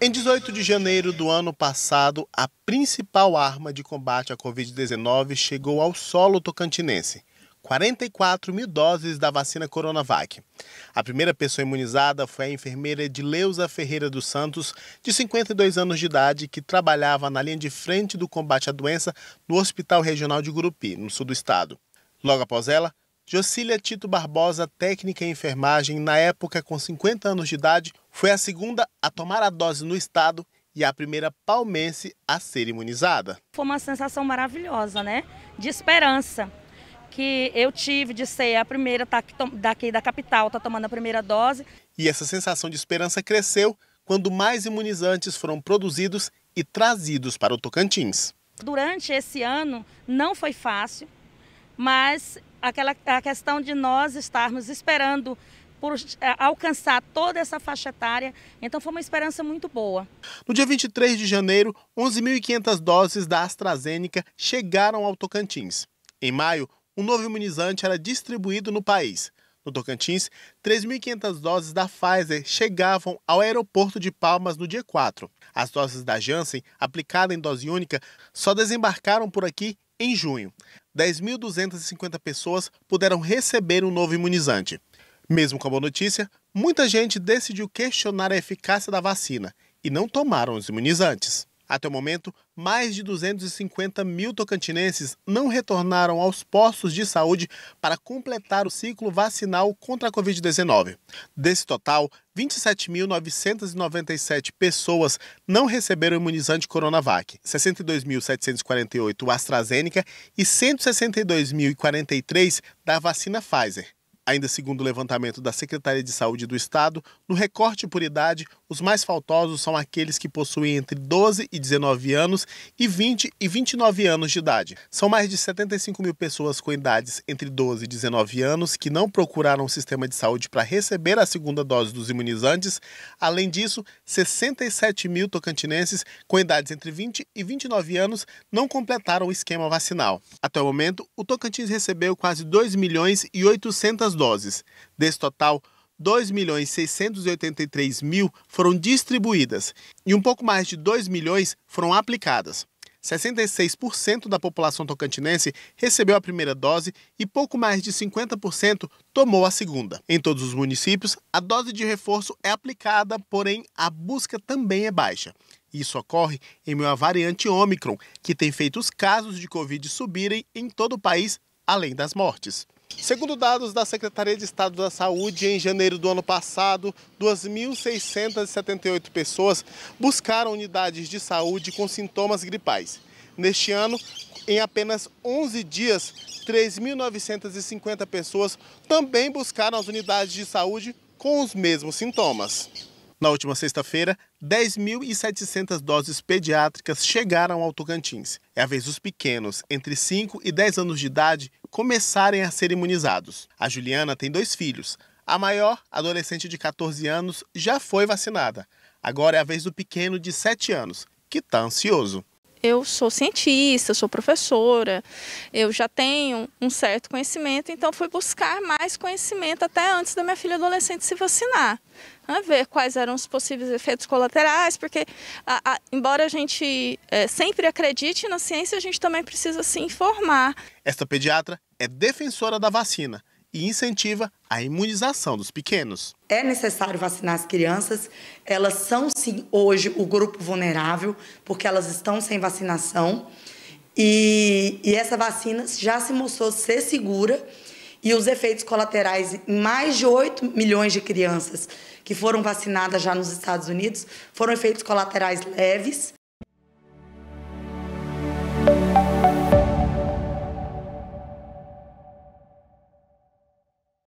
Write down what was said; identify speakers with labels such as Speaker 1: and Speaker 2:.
Speaker 1: Em 18 de janeiro do ano passado, a principal arma de combate à Covid-19 chegou ao solo tocantinense. 44 mil doses da vacina Coronavac. A primeira pessoa imunizada foi a enfermeira Edileuza Ferreira dos Santos, de 52 anos de idade, que trabalhava na linha de frente do combate à doença no Hospital Regional de Gurupi, no sul do estado. Logo após ela, Jocília Tito Barbosa, técnica em enfermagem, na época com 50 anos de idade, foi a segunda a tomar a dose no estado e a primeira palmense a ser imunizada.
Speaker 2: Foi uma sensação maravilhosa, né? De esperança que eu tive de ser a primeira tá daqui da capital, tá tomando a primeira dose.
Speaker 1: E essa sensação de esperança cresceu quando mais imunizantes foram produzidos e trazidos para o Tocantins.
Speaker 2: Durante esse ano não foi fácil, mas aquela, a questão de nós estarmos esperando por eh, alcançar toda essa faixa etária. Então foi uma esperança muito boa.
Speaker 1: No dia 23 de janeiro, 11.500 doses da AstraZeneca chegaram ao Tocantins. Em maio, um novo imunizante era distribuído no país. No Tocantins, 3.500 doses da Pfizer chegavam ao aeroporto de Palmas no dia 4. As doses da Janssen, aplicada em dose única, só desembarcaram por aqui em junho, 10.250 pessoas puderam receber um novo imunizante. Mesmo com a boa notícia, muita gente decidiu questionar a eficácia da vacina e não tomaram os imunizantes. Até o momento, mais de 250 mil tocantinenses não retornaram aos postos de saúde para completar o ciclo vacinal contra a Covid-19. Desse total, 27.997 pessoas não receberam o imunizante Coronavac, 62.748 AstraZeneca e 162.043 da vacina Pfizer. Ainda segundo o levantamento da Secretaria de Saúde do Estado, no recorte por idade, os mais faltosos são aqueles que possuem entre 12 e 19 anos e 20 e 29 anos de idade. São mais de 75 mil pessoas com idades entre 12 e 19 anos que não procuraram o sistema de saúde para receber a segunda dose dos imunizantes. Além disso, 67 mil tocantinenses com idades entre 20 e 29 anos não completaram o esquema vacinal. Até o momento, o Tocantins recebeu quase 2 milhões e 800 doses. Desse total, 2 milhões 683 mil foram distribuídas e um pouco mais de 2 milhões foram aplicadas. 66% da população tocantinense recebeu a primeira dose e pouco mais de 50% tomou a segunda. Em todos os municípios, a dose de reforço é aplicada, porém a busca também é baixa. Isso ocorre em meio à variante Ômicron, que tem feito os casos de Covid subirem em todo o país, além das mortes. Segundo dados da Secretaria de Estado da Saúde, em janeiro do ano passado, 2.678 pessoas buscaram unidades de saúde com sintomas gripais. Neste ano, em apenas 11 dias, 3.950 pessoas também buscaram as unidades de saúde com os mesmos sintomas. Na última sexta-feira, 10.700 doses pediátricas chegaram ao Tocantins. É a vez dos pequenos, entre 5 e 10 anos de idade, começarem a ser imunizados. A Juliana tem dois filhos. A maior, adolescente de 14 anos, já foi vacinada. Agora é a vez do pequeno de 7 anos, que está ansioso
Speaker 2: eu sou cientista, sou professora, eu já tenho um certo conhecimento, então fui buscar mais conhecimento até antes da minha filha adolescente se vacinar, né, ver quais eram os possíveis efeitos colaterais, porque a, a, embora a gente é, sempre acredite na ciência, a gente também precisa
Speaker 1: se informar. Esta pediatra é defensora da vacina e incentiva a imunização dos pequenos. É necessário vacinar as
Speaker 2: crianças.
Speaker 1: Elas são, sim,
Speaker 2: hoje o grupo vulnerável, porque elas estão sem vacinação. E, e essa vacina já se mostrou ser segura. E os efeitos colaterais em mais de 8 milhões de crianças que foram vacinadas já nos Estados Unidos foram efeitos colaterais leves